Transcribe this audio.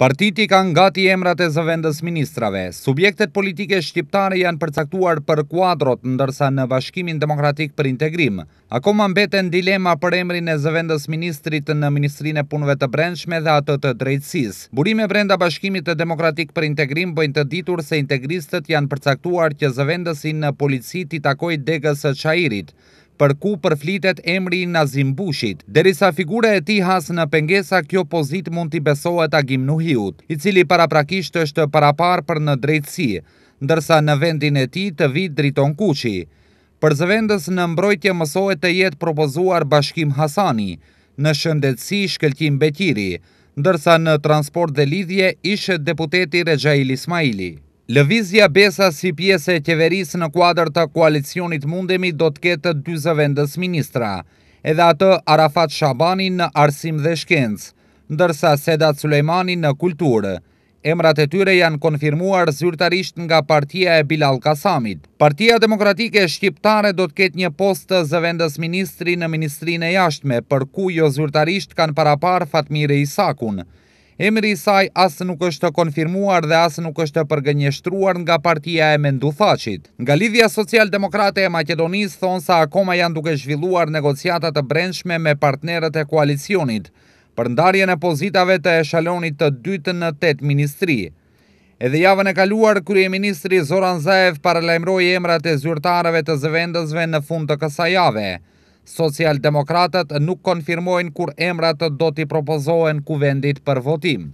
Partiti kanë gati emrat e zëvendës ministrave. Subjektet politike shqiptare janë përcaktuar për kuadrot, ndërsa në bashkimin demokratik për integrim. Ako më mbeten dilema për emrin e zëvendës ministrit në Ministrinë e Punve të Brendshme dhe atë të drejtsis. Burime brenda bashkimit të demokratik për integrim bëjnë të ditur se integristët janë përcaktuar që zëvendësin në polici i takoj degës së qairit për ku përflitet emri i Nazim Bushit, derisa figure e ti hasë në pengesa kjo pozit mund t'i besohet Agim Nuhiut, i cili paraprakisht është parapar për në drejtësi, ndërsa në vendin e ti të vit driton kuqi. Për zëvendës në mbrojtje mësohet të jetë propozuar Bashkim Hasani, në shëndetësi Shkeltim Betiri, ndërsa në transport dhe lidhje ishe deputeti Rejail Ismaili. Lëvizja besa si pjese e tjeveris në kuadrë të koalicionit mundemi do të ketë dy zëvendës ministra, edhe atë Arafat Shabani në Arsim dhe Shkenc, ndërsa Sedat Sulejmani në Kulturë. Emrat e tyre janë konfirmuar zyrtarisht nga partia e Bilal Kasamit. Partia demokratike shqiptare do të ketë një post të zëvendës ministri në Ministrinë e Jashtme, për ku jo zyrtarisht kanë paraparë Fatmire Isakun. Emri i saj asë nuk është konfirmuar dhe asë nuk është përgënjështruar nga partia e mendu thacit. Nga lidhja socialdemokrate e Makedonisë thonë sa akoma janë duke zhvilluar negociatat të brendshme me partnerët e koalicionit, për ndarjen e pozitave të eshalonit të dytë në tëtë ministri. Edhe javën e kaluar, Krye Ministri Zoran Zaev paralajmëroj emrat e zyrtarëve të zëvendësve në fund të kësa jave, Socialdemokratët nuk konfirmojnë kur emrat do t'i propozohen kuvendit për votim.